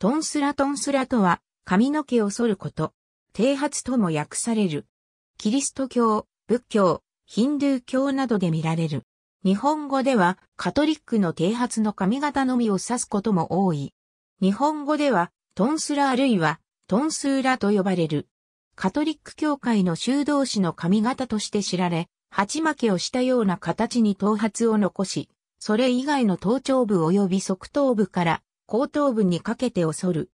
トンスラトンスラとは、髪の毛を剃ること。剃髪とも訳される。キリスト教、仏教、ヒンドゥー教などで見られる。日本語では、カトリックの剃髪の髪型のみを指すことも多い。日本語では、トンスラあるいは、トンスーラと呼ばれる。カトリック教会の修道士の髪型として知られ、鉢巻きをしたような形に頭髪を残し、それ以外の頭頂部及び側頭部から後頭部にかけて恐る。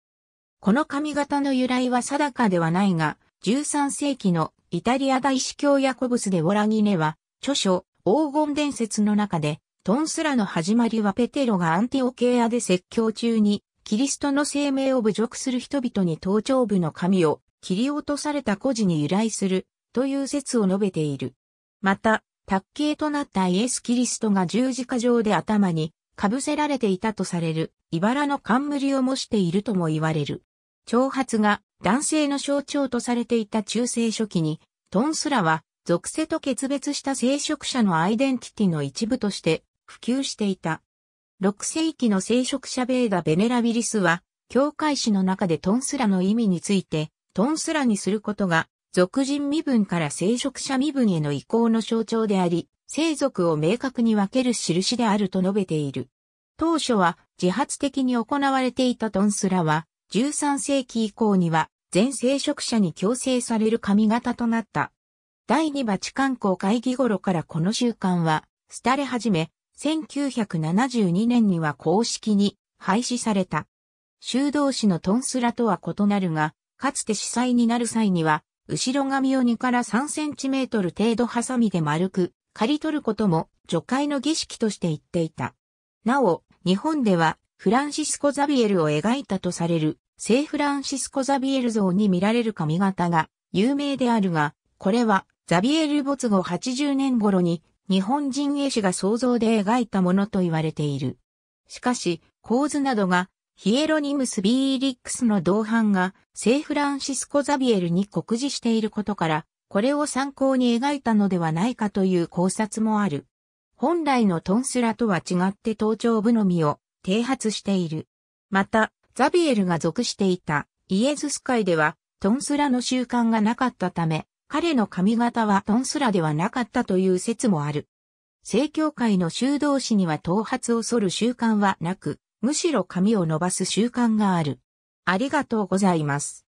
この髪型の由来は定かではないが、13世紀のイタリア大司教ヤコブスでオラギネは、著書、黄金伝説の中で、トンスラの始まりはペテロがアンティオケアで説教中に、キリストの生命を侮辱する人々に頭頂部の髪を切り落とされた孤児に由来するという説を述べている。また、卓形となったイエス・キリストが十字架上で頭に被せられていたとされる、茨の冠を模しているとも言われる。長髪が男性の象徴とされていた中世初期に、トンスラは属性と決別した聖職者のアイデンティティの一部として普及していた。6世紀の聖職者ベーダ・ベネラビリスは、教会史の中でトンスラの意味について、トンスラにすることが、俗人身分から聖職者身分への移行の象徴であり、生族を明確に分ける印であると述べている。当初は自発的に行われていたトンスラは、13世紀以降には全聖職者に強制される髪型となった。第2バチカン公会議頃からこの習慣は、廃れ始め、1972年には公式に廃止された。修道士のトンスラとは異なるが、かつて司祭になる際には、後ろ髪を2から3センチメートル程度ハサミで丸く、刈り取ることも除海の儀式として言っていた。なお、日本ではフランシスコ・ザビエルを描いたとされる聖フランシスコ・ザビエル像に見られる髪型が有名であるが、これはザビエル没後80年頃に日本人絵師が想像で描いたものと言われている。しかし、構図などがヒエロニムス・ビーリックスの同伴が聖フランシスコ・ザビエルに酷似していることからこれを参考に描いたのではないかという考察もある。本来のトンスラとは違って頭頂部のみを低発している。また、ザビエルが属していたイエズス会ではトンスラの習慣がなかったため、彼の髪型はトンスラではなかったという説もある。正教会の修道士には頭髪を剃る習慣はなく、むしろ髪を伸ばす習慣がある。ありがとうございます。